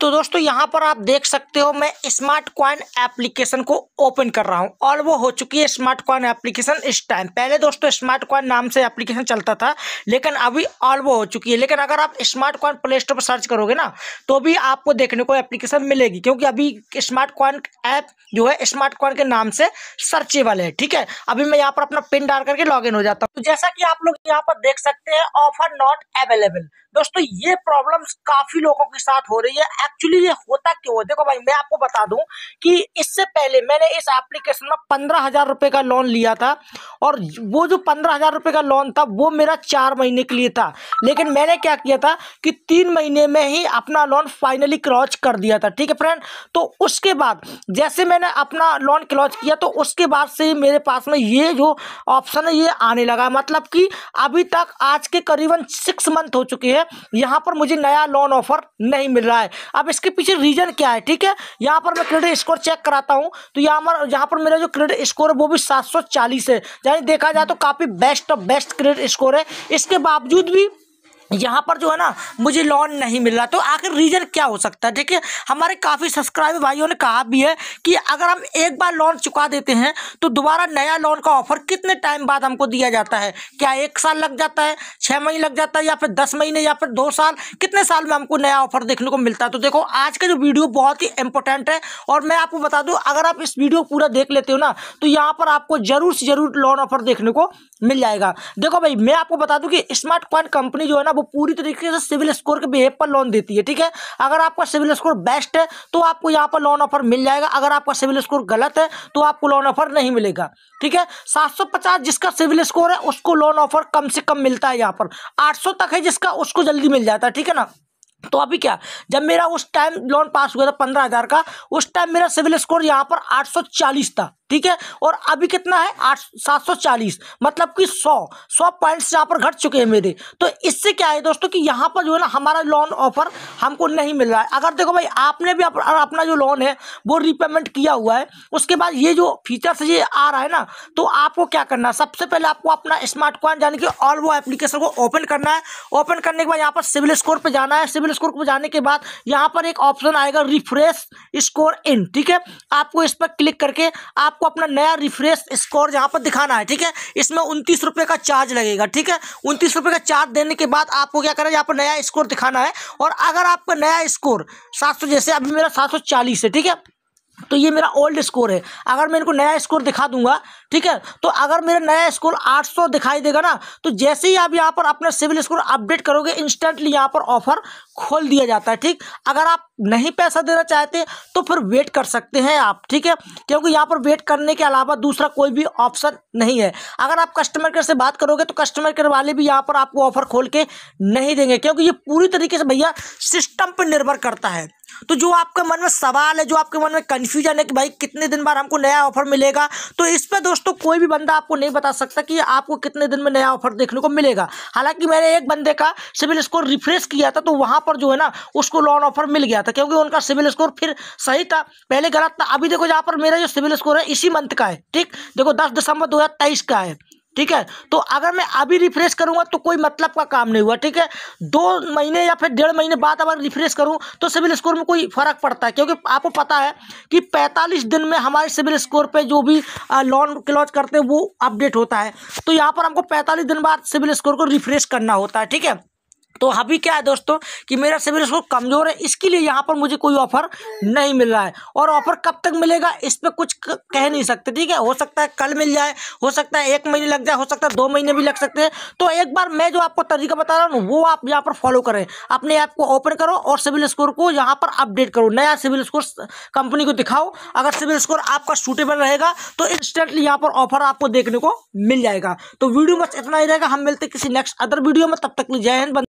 तो दोस्तों यहाँ पर आप देख सकते हो मैं स्मार्ट कॉइन एप्लीकेशन को ओपन कर रहा हूँ और वो हो चुकी है स्मार्ट कॉइन एप्लीकेशन इस टाइम पहले दोस्तों स्मार्ट कॉइन नाम से एप्लीकेशन चलता था लेकिन अभी और वो हो चुकी है लेकिन अगर आप स्मार्ट कॉइन प्ले स्टोर पर सर्च करोगे ना तो भी आपको देखने को एप्लीकेशन मिलेगी क्योंकि अभी स्मार्ट कॉइन ऐप जो है स्मार्ट कॉइन के नाम से सर्चेबल है ठीक है अभी मैं यहाँ पर अपना पिन डाल करके लॉग हो जाता हूँ तो जैसा कि आप लोग यहाँ पर देख सकते हैं ऑफर नॉट अवेलेबल दोस्तों ये प्रॉब्लम्स काफी लोगों के साथ हो रही है एक्चुअली ये होता क्यों है देखो भाई मैं आपको बता दूं कि इससे पहले मैंने इस एप्लीकेशन में पंद्रह हजार रुपये का लोन लिया था और वो जो पंद्रह हजार रुपये का लोन था वो मेरा चार महीने के लिए था लेकिन मैंने क्या किया था कि तीन महीने में ही अपना लोन फाइनली क्लॉज कर दिया था ठीक है फ्रेंड तो उसके बाद जैसे मैंने अपना लोन क्लॉज किया तो उसके बाद से मेरे पास में ये जो ऑप्शन है ये आने लगा मतलब कि अभी तक आज के करीबन सिक्स मंथ हो चुके हैं यहाँ पर मुझे नया लोन ऑफर नहीं मिल रहा है अब इसके पीछे रीज़न क्या है ठीक है यहाँ पर मैं क्रेडिट स्कोर चेक कराता हूँ तो यहाँ पर यहाँ पर मेरा जो क्रेडिट स्कोर है वो भी सात है यानी देखा जाए तो काफ़ी best of best credit score है इसके बावजूद भी यहाँ पर जो है ना मुझे लोन नहीं मिल रहा तो आखिर रीज़न क्या हो सकता है ठीक है हमारे काफ़ी सब्सक्राइबर भाइयों ने कहा भी है कि अगर हम एक बार लोन चुका देते हैं तो दोबारा नया लोन का ऑफर कितने टाइम बाद हमको दिया जाता है क्या एक साल लग जाता है छः महीने लग जाता है या फिर दस महीने या फिर दो साल कितने साल में हमको नया ऑफर देखने को मिलता है तो देखो आज का जो वीडियो बहुत ही इंपॉर्टेंट है और मैं आपको बता दूँ अगर आप इस वीडियो पूरा देख लेते हो ना तो यहाँ पर आपको ज़रूर से ज़रूर लोन ऑफर देखने को मिल जाएगा देखो भाई मैं आपको बता दूँ कि स्मार्ट कंपनी जो है ना वो पूरी तरीके से सिविल स्कोर के बिहेव पर लोन देती है ठीक है अगर आपका सिविल स्कोर बेस्ट है तो आपको यहाँ पर लोन ऑफर मिल जाएगा अगर आपका सिविल स्कोर गलत है तो आपको लोन ऑफर नहीं मिलेगा ठीक है सात जिसका सिविल स्कोर है उसको लोन ऑफर कम से कम मिलता है यहाँ पर आठ तक है जिसका उसको जल्दी मिल जाता है ठीक है ना तो अभी क्या जब मेरा उस टाइम लोन पास हुआ था पंद्रह हज़ार का उस टाइम मेरा सिविल स्कोर यहाँ पर आठ सौ चालीस था ठीक है और अभी कितना है आठ सात सौ चालीस मतलब कि सौ सौ पॉइंट्स यहाँ पर घट चुके हैं मेरे तो इससे क्या है दोस्तों कि यहाँ पर जो है ना हमारा लोन ऑफर हमको नहीं मिल रहा है अगर देखो भाई आपने भी अप, अपना जो लोन है वो रिपेमेंट किया हुआ है उसके बाद ये जो फीचर्स ये आ रहा है ना तो आपको क्या करना है सबसे पहले आपको अपना स्मार्ट कॉइन यानी कि ऑल वो एप्लीकेशन को ओपन करना है ओपन करने के बाद यहाँ पर सिविल स्कोर पर जाना है सिविल स्कोर पर जाने के बाद यहाँ पर एक ऑप्शन आएगा रिफ्रेश स्कोर इन ठीक है आपको इस पर क्लिक करके आप आपको अपना नया रिफ्रेश स्कोर यहाँ पर दिखाना है ठीक है इसमें उनतीस रुपये का चार्ज लगेगा ठीक है उनतीस रुपये का चार्ज देने के बाद आपको क्या करना है यहाँ पर नया स्कोर दिखाना है और अगर आपका नया स्कोर सात जैसे अभी मेरा सात है ठीक है तो ये मेरा ओल्ड स्कोर है अगर मैं इनको नया स्कोर दिखा दूंगा ठीक है तो अगर मेरा नया स्कोर 800 दिखाई देगा ना तो जैसे ही आप यहाँ पर अपना सिविल स्कोर अपडेट करोगे इंस्टेंटली यहाँ पर ऑफर खोल दिया जाता है ठीक अगर आप नहीं पैसा देना चाहते तो फिर वेट कर सकते हैं आप ठीक है क्योंकि यहाँ पर वेट करने के अलावा दूसरा कोई भी ऑप्शन नहीं है अगर आप कस्टमर केयर से बात करोगे तो कस्टमर केयर वाले भी यहाँ पर आपको ऑफर खोल के नहीं देंगे क्योंकि ये पूरी तरीके से भैया सिस्टम पर निर्भर करता है तो जो आपके मन में सवाल है जो आपके मन में कन्फ्यूजन है कि भाई कितने दिन बाद हमको नया ऑफर मिलेगा तो इस पर दोस्तों कोई भी बंदा आपको नहीं बता सकता कि आपको कितने दिन में नया ऑफर देखने को मिलेगा हालांकि मैंने एक बंदे का सिविल स्कोर रिफ्रेश किया था तो वहां पर जो है ना उसको लोन ऑफर मिल गया था क्योंकि उनका सिविल स्कोर फिर सही था पहले गलत था अभी देखो यहाँ पर मेरा जो सिविल स्कोर है इसी मंथ का है ठीक देखो दस दिसंबर दो का है ठीक है तो अगर मैं अभी रिफ्रेश करूंगा तो कोई मतलब का काम नहीं हुआ ठीक है दो महीने या फिर डेढ़ महीने बाद अगर रिफ्रेश करूं तो सिविल स्कोर में कोई फ़र्क पड़ता है क्योंकि आपको पता है कि पैंतालीस दिन में हमारे सिविल स्कोर पर जो भी लोन क्लॉज करते हैं वो अपडेट होता है तो यहाँ पर हमको पैंतालीस दिन बाद सिविल स्कोर को रिफ्रेश करना होता है ठीक है तो अभी क्या है दोस्तों कि मेरा सिविल स्कोर कमज़ोर है इसके लिए यहाँ पर मुझे कोई ऑफर नहीं मिल रहा है और ऑफर कब तक मिलेगा इस पर कुछ कह नहीं सकते ठीक है हो सकता है कल मिल जाए हो सकता है एक महीने लग जाए हो सकता है दो महीने भी लग सकते हैं तो एक बार मैं जो आपको तरीका बता रहा हूँ वो आप यहाँ पर फॉलो करें अपने ऐप को ओपन करो और सिविल स्कोर को यहाँ पर अपडेट करो नया सिविल स्कोर कंपनी को दिखाओ अगर सिविल स्कोर आपका सूटेबल रहेगा तो इंस्टेंटली यहाँ पर ऑफर आपको देखने को मिल जाएगा तो वीडियो बस इतना ही रहेगा हम मिलते किसी नेक्स्ट अदर वीडियो में तब तक जय हिंद